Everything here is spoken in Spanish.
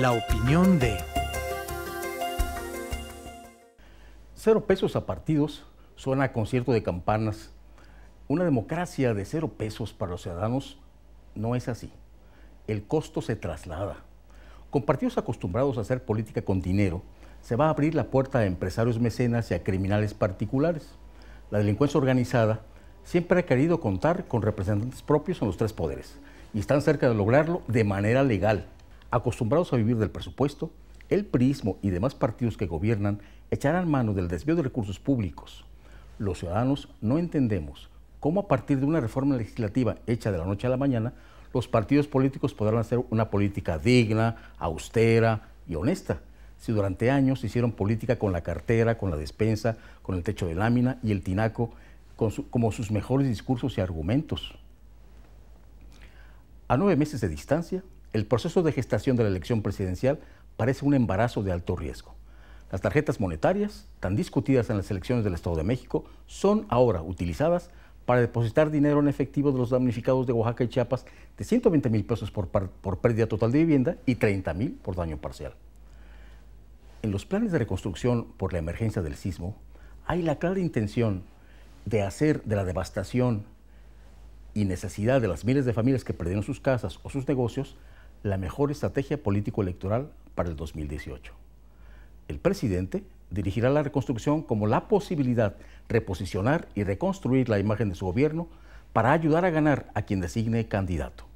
La opinión de... Cero pesos a partidos suena a concierto de campanas. Una democracia de cero pesos para los ciudadanos no es así. El costo se traslada. Con partidos acostumbrados a hacer política con dinero, se va a abrir la puerta a empresarios mecenas y a criminales particulares. La delincuencia organizada siempre ha querido contar con representantes propios en los tres poderes y están cerca de lograrlo de manera legal acostumbrados a vivir del presupuesto, el PRIismo y demás partidos que gobiernan echarán mano del desvío de recursos públicos. Los ciudadanos no entendemos cómo a partir de una reforma legislativa hecha de la noche a la mañana, los partidos políticos podrán hacer una política digna, austera y honesta, si durante años hicieron política con la cartera, con la despensa, con el techo de lámina y el tinaco como sus mejores discursos y argumentos. A nueve meses de distancia, el proceso de gestación de la elección presidencial parece un embarazo de alto riesgo. Las tarjetas monetarias, tan discutidas en las elecciones del Estado de México, son ahora utilizadas para depositar dinero en efectivo de los damnificados de Oaxaca y Chiapas de 120 mil pesos por, pérdida total de vivienda y 30 mil por daño parcial. En los planes de reconstrucción por la emergencia del sismo, hay la clara intención de hacer de la devastación y necesidad de las miles de familias que perdieron sus casas o sus negocios la mejor estrategia político-electoral para el 2018. El presidente dirigirá la reconstrucción como la posibilidad de reposicionar y reconstruir la imagen de su gobierno para ayudar a ganar a quien designe candidato.